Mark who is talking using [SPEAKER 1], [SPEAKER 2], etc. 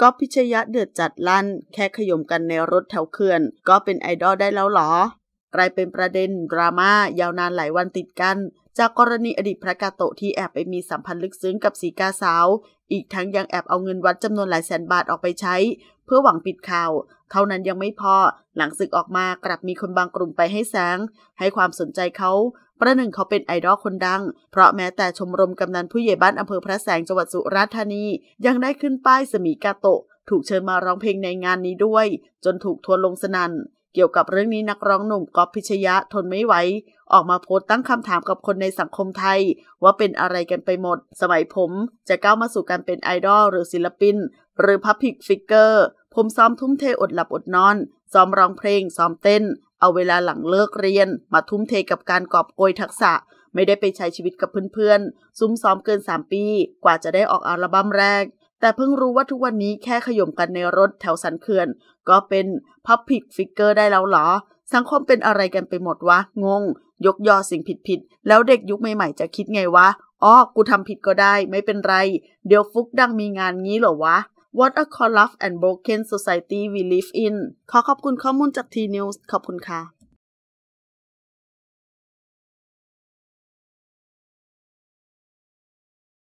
[SPEAKER 1] ก็พิชยะเดือดจัดลั่น แค่ขย่มกันในรถแถวเขื่อน ก็เป็นไอดอลได้แล้วหรอกลายเป็นประเด็นดราม่ายาวนานหลายวันติดกัน จากกรณีอดีตพระกาโตะที่แอบไปมีสัมพันธ์ลึกซึ้งกับสีกาสาว อีกทั้งยังแอบเอาเงินวัดจำนวนหลายแสนบาทออกไปใช้ เพื่อหวังปิดข่าวเท่านั้นยังไม่พอหลังศึกออกมากลับมีคนบางกลุ่มไปให้แสงให้ความสนใจเขา ประหนึ่งเขาเป็นไอดอลคนดัง เพราะแม้แต่ชมรมกำนันผู้ใหญ่บ้านอำเภอพระแสงจังหวัดสุราษฎร์ธานี ยังได้ขึ้นป้ายสมีกาโตะ ถูกเชิญมาร้องเพลงในงานนี้ด้วย จนถูกทัวลงสนัน่นเกี่ยวกับเรื่องนี้นักร้องหนุ่มก๊อฟพิชยะทนไม่ไหวออกมาโพสต์ตั้งคำถามกับคนในสังคมไทย ว่าเป็นอะไรกันไปหมด สมัยผม จะก้าวมาสู่การเป็นไอดอลหรือศิลปิน หรือพับพิกฟิกเกอร์ผมซ้อมทุ่มเทอดหลับอดนอน ซ้อมร้องเพลง ซ้อมเต้น เอาเวลาหลังเลิกเรียนมาทุ่มเทกับการกอบโกยทักษะ ไม่ได้ไปใช้ชีวิตกับเพื่อนๆ ซุ้มซ้อมเกิน 3 ปี กว่าจะได้ออกอัลบั้มแรก แต่เพิ่งรู้ว่าทุกวันนี้แค่ขย่มกันในรถแถวสันเขื่อน ก็เป็นพับผิดฟิกเกอร์ได้แล้วหรอ สังคมเป็นอะไรกันไปหมดวะ งง ยกยอสิ่งผิดๆ แล้วเด็กยุคใหม่ๆจะคิดไงวะอ๋อกูทำผิดก็ได้ไม่เป็นไร เดี๋ยวฟุกดังมีงานงี้เหรอวะ What a Corrupt and Broken Society We Live in ขอขอบคุณข้อมูลจาก T
[SPEAKER 2] News ขอบคุณค่ะ